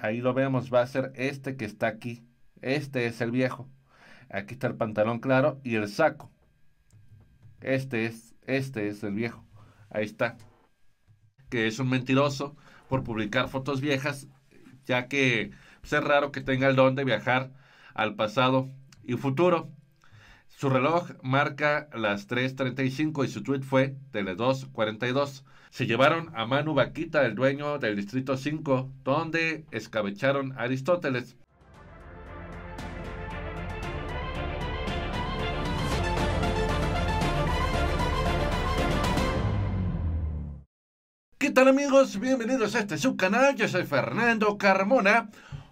ahí lo vemos, va a ser este que está aquí. Este es el viejo. Aquí está el pantalón claro y el saco. Este es, este es el viejo. Ahí está. Que es un mentiroso por publicar fotos viejas, ya que pues, es raro que tenga el don de viajar al pasado y futuro. Su reloj marca las 3.35 y su tweet fue Tele 2.42. Se llevaron a Manu Vaquita, el dueño del Distrito 5, donde escabecharon Aristóteles. ¿Qué tal amigos? Bienvenidos a este subcanal, yo soy Fernando Carmona.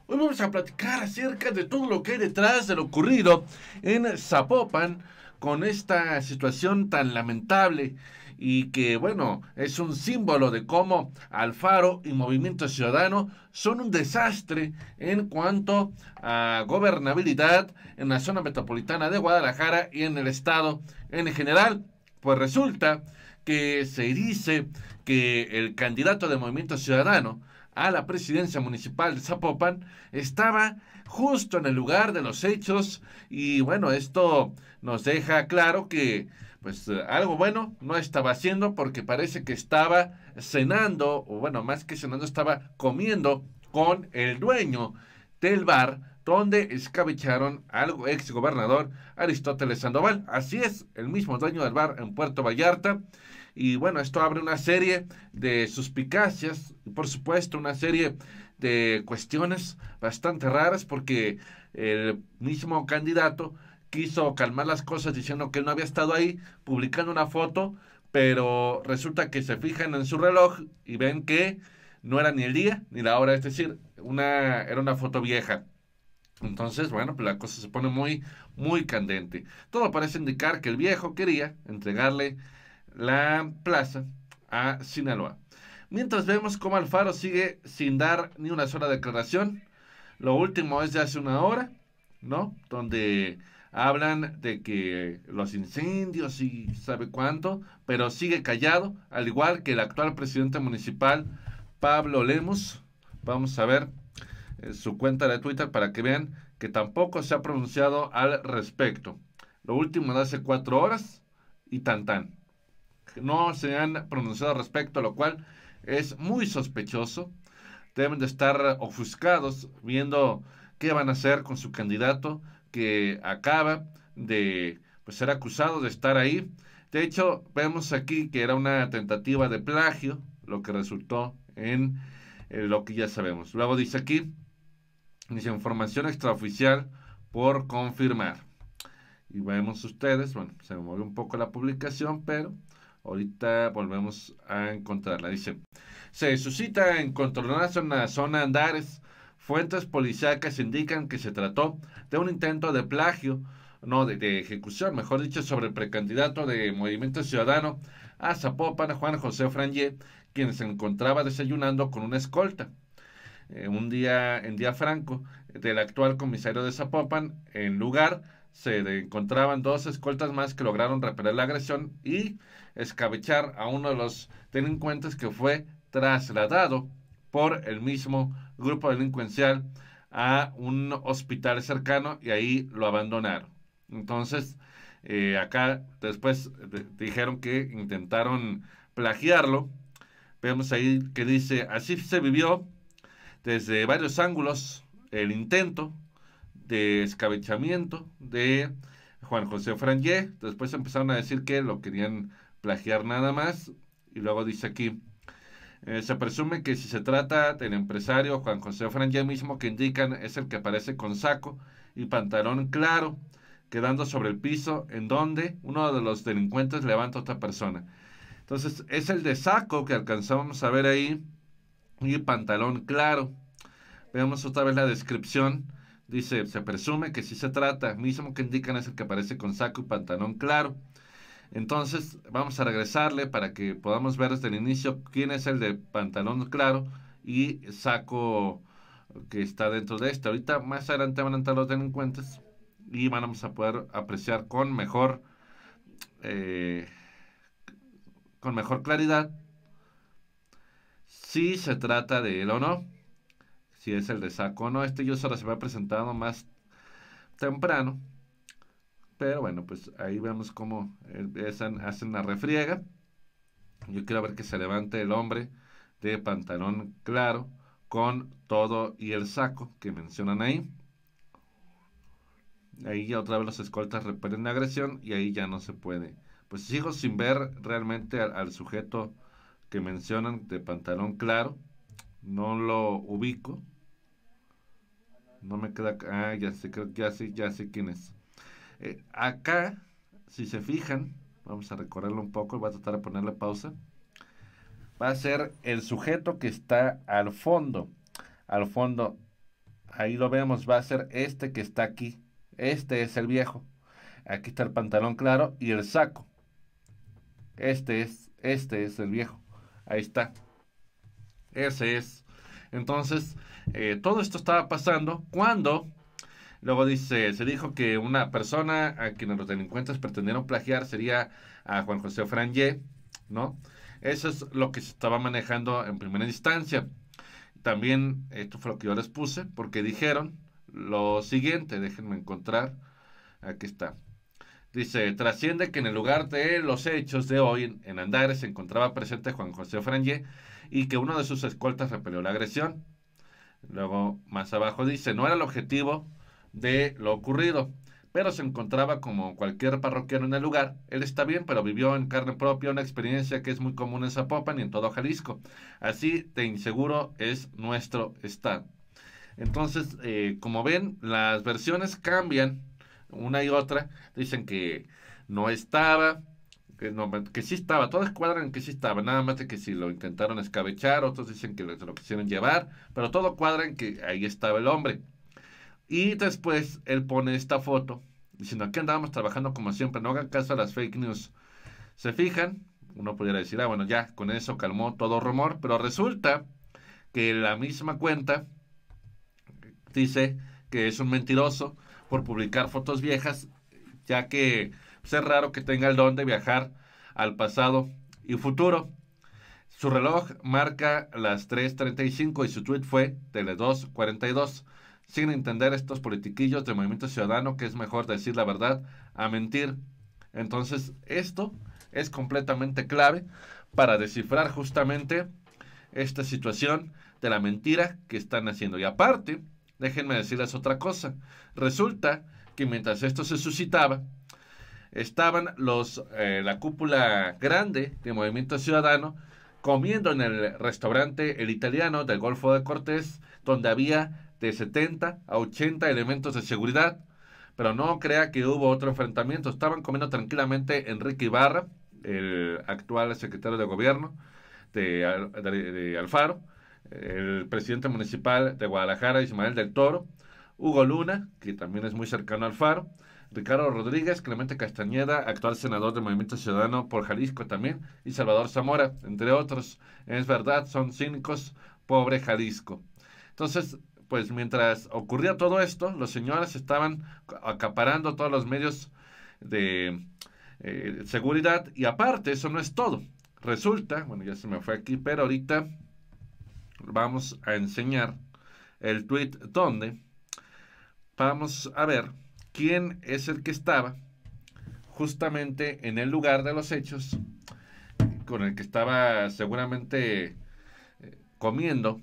Hoy vamos a platicar acerca de todo lo que hay detrás de lo ocurrido en Zapopan con esta situación tan lamentable y que bueno, es un símbolo de cómo Alfaro y Movimiento Ciudadano son un desastre en cuanto a gobernabilidad en la zona metropolitana de Guadalajara y en el estado en general. Pues resulta que se dice que el candidato de Movimiento Ciudadano, a la presidencia municipal de Zapopan, estaba justo en el lugar de los hechos y bueno, esto nos deja claro que pues algo bueno no estaba haciendo porque parece que estaba cenando o bueno, más que cenando estaba comiendo con el dueño del bar donde escabecharon al ex gobernador Aristóteles Sandoval. Así es, el mismo dueño del bar en Puerto Vallarta y bueno, esto abre una serie de suspicacias, y por supuesto, una serie de cuestiones bastante raras porque el mismo candidato quiso calmar las cosas diciendo que no había estado ahí, publicando una foto, pero resulta que se fijan en su reloj y ven que no era ni el día ni la hora, es decir, una, era una foto vieja. Entonces, bueno, pues la cosa se pone muy, muy candente. Todo parece indicar que el viejo quería entregarle la plaza a Sinaloa. Mientras vemos cómo Alfaro sigue sin dar ni una sola declaración. Lo último es de hace una hora, ¿no? Donde hablan de que los incendios y sabe cuánto, pero sigue callado, al igual que el actual presidente municipal, Pablo Lemos. Vamos a ver eh, su cuenta de Twitter para que vean que tampoco se ha pronunciado al respecto. Lo último de hace cuatro horas y tan tan no se han pronunciado al respecto, lo cual es muy sospechoso. Deben de estar ofuscados viendo qué van a hacer con su candidato que acaba de pues, ser acusado de estar ahí. De hecho, vemos aquí que era una tentativa de plagio, lo que resultó en eh, lo que ya sabemos. Luego dice aquí, dice información extraoficial por confirmar. Y vemos ustedes, bueno, se mueve un poco la publicación, pero Ahorita volvemos a encontrarla. Dice, se suscita en controladas en la zona Andares. Fuentes policíacas indican que se trató de un intento de plagio, no, de, ejecución, mejor dicho, sobre el precandidato de Movimiento Ciudadano a Zapopan, Juan José Frangé, quien se encontraba desayunando con una escolta. Eh, un día, en día franco, del actual comisario de Zapopan, en lugar se encontraban dos escoltas más que lograron repeler la agresión y escabechar a uno de los delincuentes que fue trasladado por el mismo grupo delincuencial a un hospital cercano y ahí lo abandonaron. Entonces, eh, acá después dijeron que intentaron plagiarlo. Vemos ahí que dice, así se vivió desde varios ángulos el intento de escabechamiento de Juan José Frangé. Después empezaron a decir que lo querían plagiar nada más. Y luego dice aquí, eh, se presume que si se trata del empresario Juan José ya mismo que indican es el que aparece con saco y pantalón claro, quedando sobre el piso en donde uno de los delincuentes levanta a otra persona. Entonces es el de saco que alcanzamos a ver ahí y pantalón claro. Veamos otra vez la descripción. Dice, se presume que si se trata, mismo que indican es el que aparece con saco y pantalón claro, entonces, vamos a regresarle para que podamos ver desde el inicio quién es el de pantalón claro y saco que está dentro de este. Ahorita más adelante van a entrar los delincuentes y vamos a poder apreciar con mejor eh, con mejor claridad si se trata de él o no. Si es el de saco o no. Este yo solo se va presentado más temprano. Pero bueno, pues ahí vemos cómo hacen, eh, hacen la refriega. Yo quiero ver que se levante el hombre de pantalón claro con todo y el saco que mencionan ahí. Ahí ya otra vez los escoltas repelen la agresión y ahí ya no se puede. Pues sigo sin ver realmente al, sujeto que mencionan de pantalón claro. No lo ubico. No me queda. Ah, ya sé, ya sé, ya sé quién es. Eh, acá, si se fijan, vamos a recorrerlo un poco, voy a tratar de ponerle pausa. Va a ser el sujeto que está al fondo. Al fondo, ahí lo vemos, va a ser este que está aquí. Este es el viejo. Aquí está el pantalón claro y el saco. Este es, este es el viejo. Ahí está. Ese es. Entonces, eh, todo esto estaba pasando cuando Luego dice, se dijo que una persona a quien los delincuentes pretendieron plagiar sería a Juan José frangé. ¿no? Eso es lo que se estaba manejando en primera instancia. También, esto fue lo que yo les puse, porque dijeron lo siguiente, déjenme encontrar, aquí está. Dice, trasciende que en el lugar de los hechos de hoy en Andares se encontraba presente Juan José frangé y que uno de sus escoltas repelió la agresión. Luego, más abajo dice, no era el objetivo de lo ocurrido. Pero se encontraba como cualquier parroquiano en el lugar. Él está bien, pero vivió en carne propia una experiencia que es muy común en Zapopan y en todo Jalisco. Así de inseguro es nuestro estado. Entonces, eh, como ven, las versiones cambian una y otra. Dicen que no estaba, que, no, sí estaba, todas cuadran que sí estaba, nada más de que si lo intentaron escabechar, otros dicen que lo, lo quisieron llevar, pero todo cuadran que ahí estaba el hombre. Y después él pone esta foto diciendo, aquí andábamos trabajando como siempre, no hagan caso a las fake news. ¿Se fijan? Uno pudiera decir, ah, bueno, ya, con eso calmó todo rumor, pero resulta que la misma cuenta dice que es un mentiroso por publicar fotos viejas, ya que pues, es raro que tenga el don de viajar al pasado y futuro. Su reloj marca las 3.35 y su tweet fue de las 2.42 sin entender estos politiquillos de movimiento ciudadano que es mejor decir la verdad a mentir. Entonces, esto es completamente clave para descifrar justamente esta situación de la mentira que están haciendo. Y aparte, déjenme decirles otra cosa. Resulta que mientras esto se suscitaba, estaban los eh, la cúpula grande de Movimiento Ciudadano comiendo en el restaurante El Italiano del Golfo de Cortés, donde había de 70 a 80 elementos de seguridad. Pero no crea que hubo otro enfrentamiento. Estaban comiendo tranquilamente Enrique Ibarra, el actual secretario de gobierno de, Alfaro, el presidente municipal de Guadalajara, Ismael del Toro, Hugo Luna, que también es muy cercano a Alfaro, Ricardo Rodríguez, Clemente Castañeda, actual senador del Movimiento Ciudadano por Jalisco también, y Salvador Zamora, entre otros. Es verdad, son cínicos, pobre Jalisco. Entonces, pues mientras ocurría todo esto, los señores estaban acaparando todos los medios de eh, seguridad y aparte, eso no es todo. Resulta, bueno, ya se me fue aquí, pero ahorita vamos a enseñar el tweet donde vamos a ver quién es el que estaba justamente en el lugar de los hechos con el que estaba seguramente eh, comiendo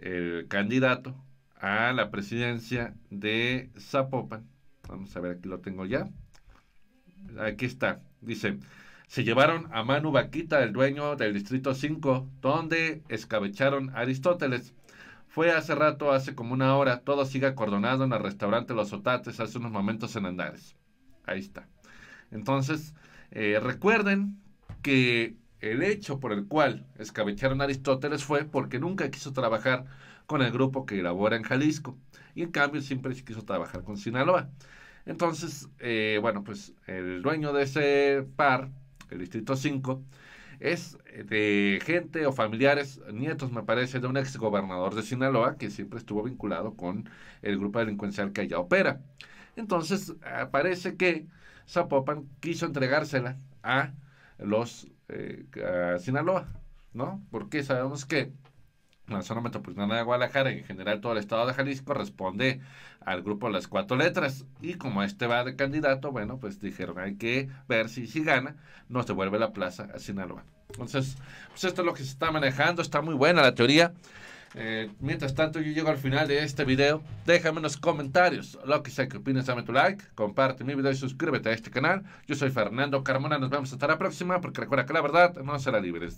el candidato a la presidencia de Zapopan. Vamos a ver, aquí lo tengo ya. Aquí está. Dice, se llevaron a Manu Vaquita, el dueño del Distrito 5, donde escabecharon a Aristóteles. Fue hace rato, hace como una hora, todo sigue acordonado en el restaurante Los Otates, hace unos momentos en Andares. Ahí está. Entonces, eh, recuerden que el hecho por el cual escabecharon a Aristóteles fue porque nunca quiso trabajar con el grupo que elabora en Jalisco y en cambio siempre quiso trabajar con Sinaloa. Entonces, eh, bueno, pues el dueño de ese par, el Distrito 5, es de gente o familiares, nietos me parece, de un ex gobernador de Sinaloa que siempre estuvo vinculado con el grupo delincuencial que allá opera. Entonces, eh, parece que Zapopan quiso entregársela a los eh, a Sinaloa, ¿no? Porque sabemos que la zona metropolitana de Guadalajara, en general todo el estado de Jalisco, responde al grupo de las cuatro letras. Y como este va de candidato, bueno, pues dijeron, hay que ver si, si gana, nos devuelve la plaza a Sinaloa. Entonces, pues esto es lo que se está manejando, está muy buena la teoría. Eh, mientras tanto, yo llego al final de este video. Déjame en los comentarios lo que sea que opines. Dame tu like, comparte mi video y suscríbete a este canal. Yo soy Fernando Carmona. Nos vemos hasta la próxima, porque recuerda que la verdad no será libre.